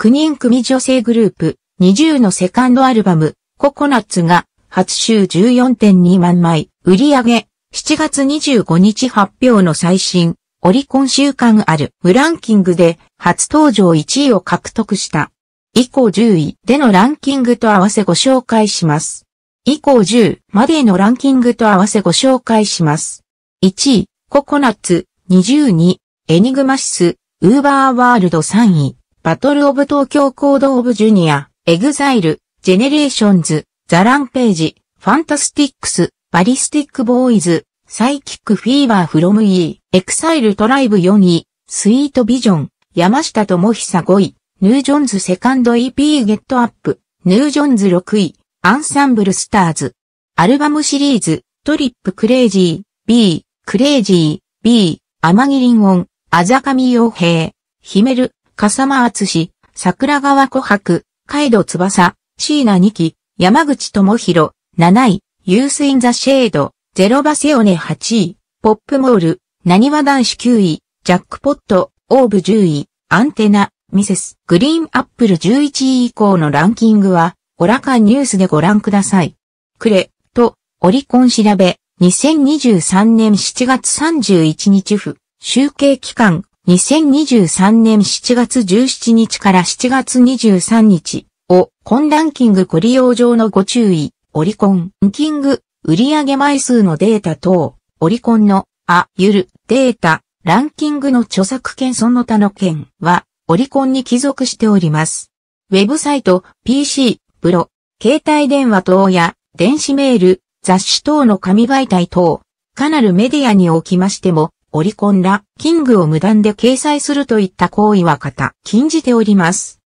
9人組女性グループ、20のセカンドアルバム、ココナッツが、初週14.2万枚、売り上げ、7月25日発表の最新、オリコン週間ある、無ランキングで、初登場1位を獲得した。以降10位でのランキングと合わせご紹介します。以降10までのランキングと合わせご紹介します。1位、ココナッツ、22、エニグマシス、ウーバーワールド3位。バトルオブ東京コードオブジュニア、エグザイル、ジェネレーションズ、ザランページ、ファンタスティックス、バリスティックボーイズ、サイキックフィーバーフロム E、エクサイルトライブ4位、スイートビジョン、山下智久5位、ヌージョンズセカンド EP ゲットアップ、ヌージョンズ6位、アンサンブルスターズ、アルバムシリーズ、トリップクレイジー、B、クレイジー、B、アマギリンオン、アザカミ傭兵、ヒメル、笠間厚志、桜川琥珀、海戸翼、椎名二期、山口智弘、7位、ユースインザシェード、ゼロバセオネ8位、ポップモール、何は男子9位、ジャックポット、オーブ10位、アンテナ、ミセス、グリーンアップル11位以降のランキングは、オラカンニュースでご覧ください。くれ、と、オリコン調べ、2023年7月31日付、集計期間、2023年7月17日から7月23日を、本ランキングご利用上のご注意、オリコン、キング、売上枚数のデータ等、オリコンの、あ、ゆる、データ、ランキングの著作権その他の件は、オリコンに帰属しております。ウェブサイト、PC、プロ、携帯電話等や、電子メール、雑誌等の紙媒体等、かなるメディアにおきましても、オリコンら、キングを無断で掲載するといった行為は方、禁じております。